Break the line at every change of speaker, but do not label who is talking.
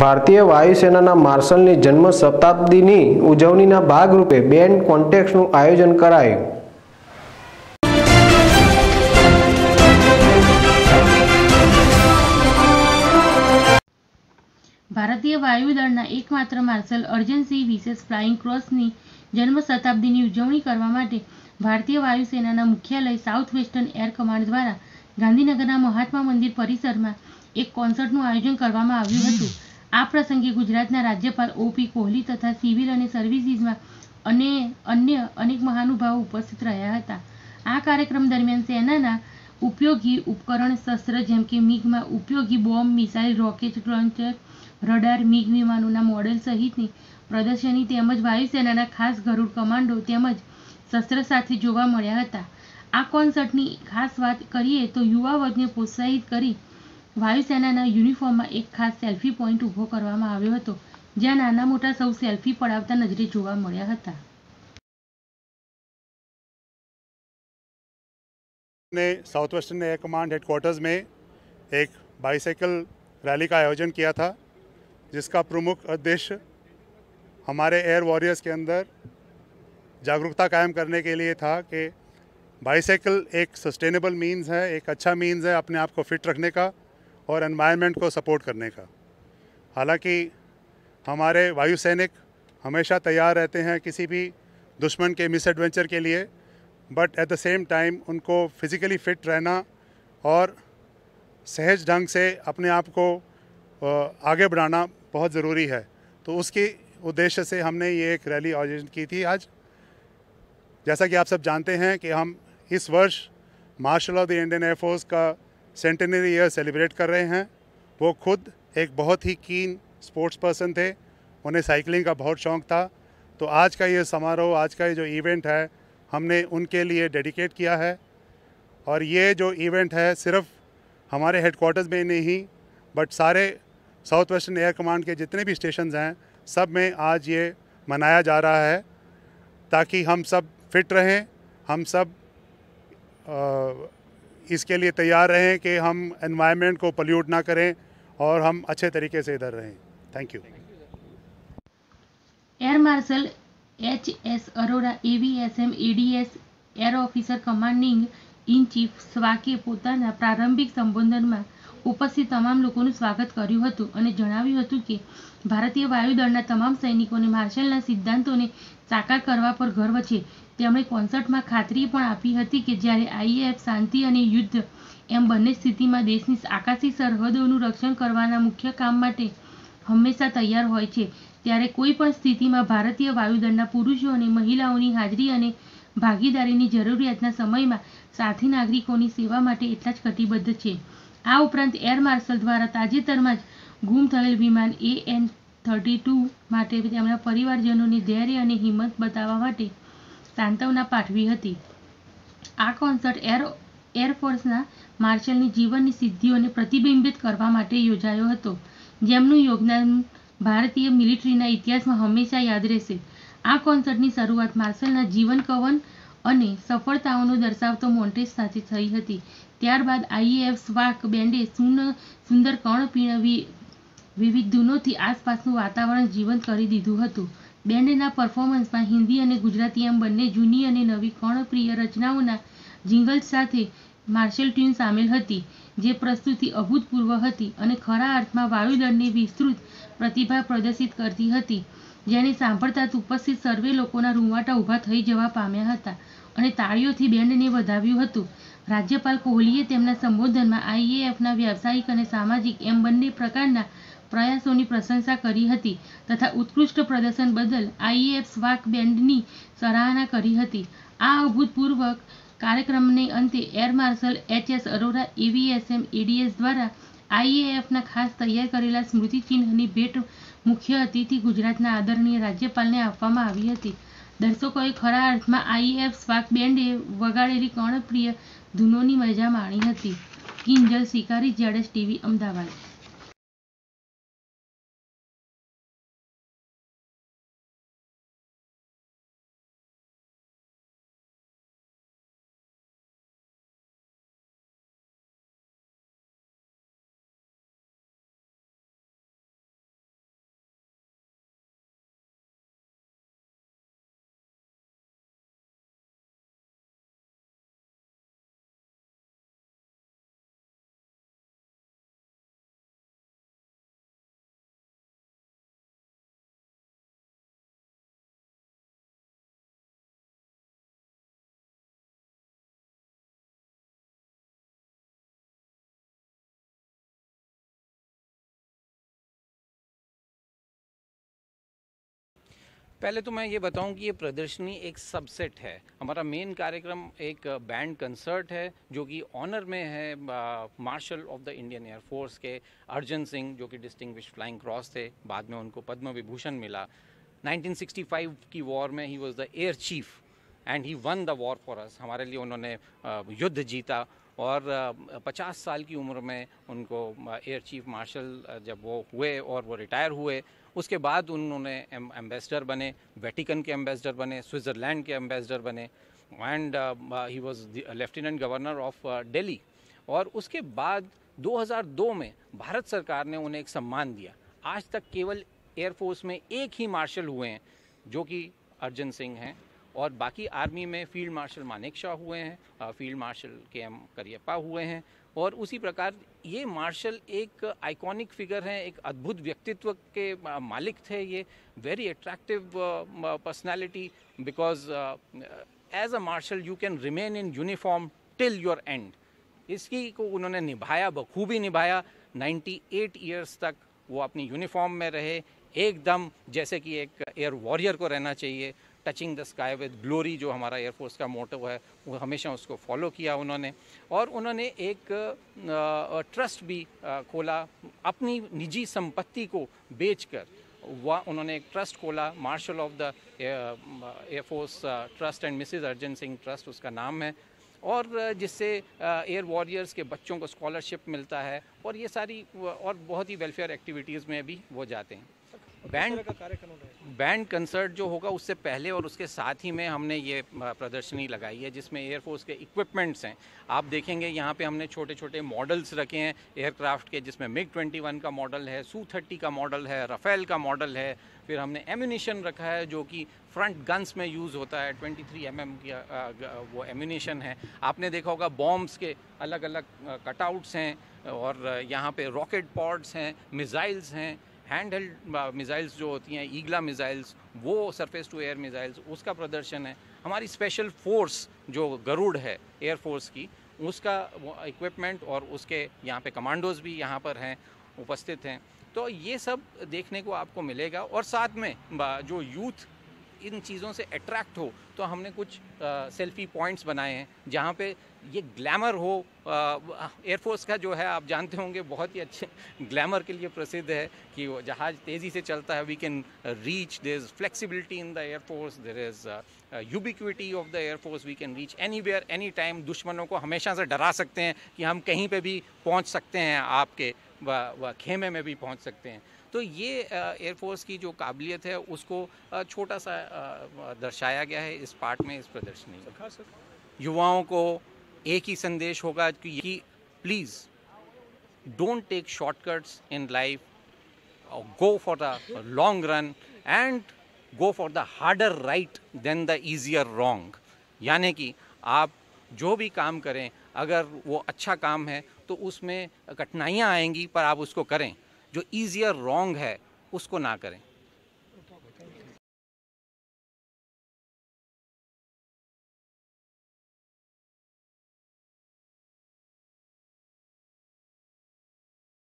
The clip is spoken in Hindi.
ભારતીય વાયુસેનાના માર્શલની જન્મ શતાબ્દીની ઉજવણીના ભાગરૂપે બેન્ડ કોન્ટેક્ટનું આયોજન કરાયું
ભારતીય વાયુદળના એકમાત્ર માર્શલ અર્જન્સી વિશેષ ફ્લાઇંગ ક્રોસની જન્મ શતાબ્દીની ઉજવણી કરવા માટે ભારતીય વાયુસેનાના મુખ્યાલય સાઉથ વેસ્ટર્ન એર કમાન્ડ દ્વારા ગાંધીનગરના મહાત્મા મંદિર પરિસરમાં એક કોન્સર્ટનું આયોજન કરવામાં આવ્યું હતું આ પ્રસંગે ગુજરાતના રાજ્યપાલ ઓપી કોહલી તથા સિવિલ અને સર્વિસીસમાં અને અન્ય અનેક મહાનુભાવો ઉપસ્થિત રહ્યા હતા આ કાર્યક્રમ દરમિયાન સેનાના ઉપયોગી ઉપકરણ શસ્ત્ર જેમ કે મિગમાં ઉપયોગી bomb missile rocket launcher radar MiG વિમાનોના મોડેલ સહિતની પ્રદર્શની તેમજ વાયુસેનાના ખાસ ગરુડ કમાન્ડો તેમજ શસ્ત્ર સાથે જોવા મળ્યા હતા આ કોન્સર્ટની ખાસ વાત કરીએ તો યુવા વર્ગને પ્રોત્સાહિત કરી वायुसेना यूनिफॉर्म में एक खास પોઈન્ટ पॉइंट उभो कर હતો જ્યાં નાના મોટા સૌ સેલ્ફી પડાવતા નજરે
ने south western air command headquarters में एक बाईसाइकिल रैली का आयोजन किया था जिसका प्रमुख उद्देश्य हमारे एयर वॉरियर्स के अंदर जागरूकता कायम करने के लिए था कि बाईसाइकिल एक सस्टेनेबल मींस है एक अच्छा मींस है अपने आप को फिट रखने का और एनवायरनमेंट को सपोर्ट करने का हालांकि हमारे वायु सैनिक हमेशा तैयार रहते हैं किसी भी दुश्मन के मिस एडवेंचर के लिए but at the same time उनको फिज़िकली फिट रहना और सहज ढंग से अपने आप को आगे बढ़ाना बहुत ज़रूरी है तो उसकी उद्देश्य से हमने ये एक रैली आयोजित की थी आज जैसा कि आप सब जानते हैं कि हम इस वर्ष marshal of the Indian air force का सेंटेनरी ईयर सेलिब्रेट कर रहे हैं वो खुद एक बहुत ही कीन स्पोर्ट्स पर्सन थे उन्हें साइकिलिंग का बहुत शौक़ था तो आज का ये समारोह आज का ये जो इवेंट है हमने उनके लिए डेडिकेट किया है और ये जो इवेंट है सिर्फ हमारे हेडकोार्टर्स में नहीं बट सारे साउथ वेस्टर्न एयर कमांड के जितने भी स्टेशन हैं सब में आज ये मनाया जा रहा है ताकि हम सब फिट रहें हम सब आ, इसके लिए तैयार रहें कि हम एनवायरनमेंट को पल्यूट ना करें और हम अच्छे तरीके से इधर रहें thank you
air marshal H S Arora ADS air officer commanding in chief स्वाके पोता प्रारंभिक संबोधन में ઉપસ્થિત તમામ લોકોનું સ્વાગત કર્યું હતું અને જણાવ્યું હતું કે ભારતીય વાયુદળના તમામ સૈનિકોને માર્શલના સિદ્ધાંતોને સાકાર કરવા પર ગર્વ છે તેમણે કોન્સર્ટમાં ખાતરી પણ આપી હતી કે જ્યારે આઈએએફ શાંતિ અને યુદ્ધ એમ બંને સ્થિતિમાં દેશની આકાશી સરહદોનું રક્ષણ કરવાના મુખ્ય કામ માટે હંમેશા તૈયાર હોય છે ત્યારે કોઈ પણ સ્થિતિમાં ભારતીય વાયુદળના પુરુષો અને મહિલાઓની હાજરી અને ભાગીદારીની જરૂરિયાતના સમયમાં સાથી નાગરિકોની સેવા માટે એટલા જ કટિબદ્ધ છે આ ઉપરાંત એર માર્શલ દ્વારા તાજેતરમાં જ ગુમ થયેલ વિમાન એ એન થર્ટી ટુ માટે તેમના પરિવારજનોની ધૈર્ય અને હિંમત બતાવવા માટે સાંત્વના પાઠવી હતી આ કોન્સર્ટ એર એરફોર્સના માર્શલની જીવનની સિદ્ધિઓને પ્રતિબિંબિત કરવા માટે યોજાયો હતો જેમનું યોગદાન ભારતીય મિલિટરીના ઇતિહાસમાં હંમેશા યાદ રહેશે આ કોન્સર્ટની શરૂઆત માર્શલના જીવન કવન અને સફળતાઓનો દર્શાવતો મોન્ટેજ સાથે થઈ હતી ત્યારબાદ આઈએફ સ્વાક બેન્ડે સુંદર કણ પીણવી વિવિધ ધૂનોથી આસપાસનું વાતાવરણ જીવંત કરી દીધું હતું બેન્ડના પરફોર્મન્સમાં હિન્દી અને ગુજરાતી એમ બંને જૂની અને નવી કણપ્રિય રચનાઓના જિંગલ્સ સાથે માર્શલ ટ્યુન સામેલ હતી જે પ્રસ્તુતિ અભૂતપૂર્વ હતી અને ખરા અર્થમાં વાયુદળની વિસ્તૃત પ્રતિભા પ્રદર્શિત કરતી હતી જેને સાંભળતા જ ઉપસ્થિત સર્વે લોકોના રૂંવાટા ઊભા થઈ જવા પામ્યા હતા અને તાળીઓથી બેન્ડને વધાવ્યું હતું રાજ્યપાલ કોહલીએ તેમના સંબોધનમાં આઈએએફના વ્યાવસાયિક અને સામાજિક એમ બંને પ્રકારના પ્રયાસોની પ્રશંસા કરી હતી તથા ઉત્કૃષ્ટ પ્રદર્શન બદલ આઈએએફ સ્વાક બેન્ડની સરાહના કરી હતી આ અભૂતપૂર્વ કાર્યક્રમને અંતે air marshal H S Arora AVSM ADS દ્વારા આઈએએફના ખાસ તૈયાર કરેલા સ્મૃતિચિહ્નની ભેટ મુખ્ય અતિથિ ગુજરાતના આદરણીય રાજ્યપાલને આપવામાં આવી હતી દર્શકોએ ખરા અર્થમાં આઈએફ સ્વાક બેન્ડે વગાડેલી કર્ણપ્રિય ધૂનોની મજા માણી હતી કિંજલ શિકારી જ્યારે ટીવી અમદાવાદ पहले तो मैं ये बताऊं कि ये
प्रदर्शनी एक सबसेट है हमारा मेन कार्यक्रम एक बैंड कंसर्ट है जो कि ऑनर में है marshal of the Indian air force के अर्जन सिंह जो कि डिस्टिंग्विश फ्लाइंग क्रॉस थे बाद में उनको पद्म विभूषण मिला 1965 की वॉर में he was the air chief and he won the war for us हमारे लिए उन्होंने युद्ध जीता और 50 साल की उम्र में उनको एयर चीफ मार्शल जब वो हुए और वो रिटायर हुए उसके बाद उन्होंने एम्बेसडर बने वेटिकन के एम्बेसडर बने स्विट्ज़रलैंड के एम्बेसडर बने and he was lieutenant governor of Delhi और उसके बाद 2002 में भारत सरकार ने उन्हें एक सम्मान दिया आज तक केवल एयरफोर्स में एक ही मार्शल हुए हैं जो कि अर्जन सिंह हैं और बाकी आर्मी में फील्ड मार्शल मानिक शाह हुए हैं field marshal K M Cariappa हुए हैं और उसी प्रकार ये मार्शल एक आइकॉनिक फिगर हैं एक अद्भुत व्यक्तित्व के मालिक थे ये very attractive personality because as a marshal you can remain in uniform till your end इसकी को उन्होंने निभाया बखूबी निभाया 98 ईयर्स तक वो अपनी यूनिफॉर्म में रहे एकदम जैसे कि एक एयर वॉरियर को रहना चाहिए touching the sky with glory जो हमारा एयरफोर्स का मोटिव है वो हमेशा उसको फॉलो किया उन्होंने और उन्होंने एक ट्रस्ट भी खोला अपनी निजी संपत्ति को बेचकर वह उन्होंने एक ट्रस्ट खोला marshal of the air force trust and mrs Arjan Singh trust उसका नाम है और जिससे एयर वॉरियर्स के बच्चों को स्कॉलरशिप मिलता है और ये सारी और बहुत ही वेलफेयर एक्टिविटीज़ में भी वो जाते हैं बैंड बैंड कंसर्ट जो होगा उससे पहले और उसके साथ ही में हमने ये प्रदर्शनी लगाई है जिसमें एयरफोर्स के इक्विपमेंट्स हैं आप देखेंगे यहाँ पे हमने छोटे छोटे मॉडल्स रखे हैं एयरक्राफ्ट के जिसमें मिग 21 का मॉडल है सू 30 का मॉडल है रफ़ेल का मॉडल है फिर हमने एम्यूनिशन रखा है जो कि फ्रंट गन्स में यूज़ होता है 23 थ्री mm की वो एम्यूनिशन है आपने देखा होगा बॉम्ब्स के अलग अलग कटआउट्स हैं और यहाँ पे रॉकेट पॉड्स हैं मिज़ाइल्स हैं हैंड हेल्ड मिज़ाइल्स जो होती हैं ईगला मिज़ाइल्स वो सरफेस टू एयर मिज़ाइल्स उसका प्रदर्शन है हमारी स्पेशल फोर्स जो गरुड़ है एयरफोर्स की उसका इक्विपमेंट और उसके यहाँ पे कमांडोज भी यहाँ पर हैं उपस्थित हैं तो ये सब देखने को आपको मिलेगा और साथ में जो यूथ इन चीज़ों से अट्रैक्ट हो तो हमने कुछ सेल्फी पॉइंट्स बनाए हैं जहाँ पे ये ग्लैमर हो एयरफोर्स का जो है आप जानते होंगे बहुत ही अच्छे ग्लैमर के लिए प्रसिद्ध है कि वो जहाज़ तेज़ी से चलता है we can reach there is flexibility in the air force there is ubiquity of the air force we can reach anywhere any time दुश्मनों को हमेशा से डरा सकते हैं कि हम कहीं पर भी पहुँच सकते हैं आपके व खेमे में भी पहुँच सकते हैं तो ये एयरफोर्स की जो काबिलियत है उसको छोटा सा दर्शाया गया है इस पार्ट में इस प्रदर्शनी में युवाओं को एक ही संदेश होगा कि please don't take shortcuts in life go for the long run and go for the harder right than the easier wrong यानी कि आप जो भी काम करें अगर वो अच्छा काम है तो उसमें कठिनाइयाँ आएंगी पर आप उसको करें जो ईजियर रॉन्ग
है उसको ना करें